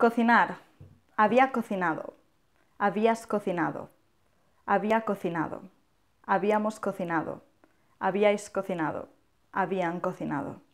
Cocinar. Había cocinado. Habías cocinado. Había cocinado. Habíamos cocinado. Habíais cocinado. Habían cocinado.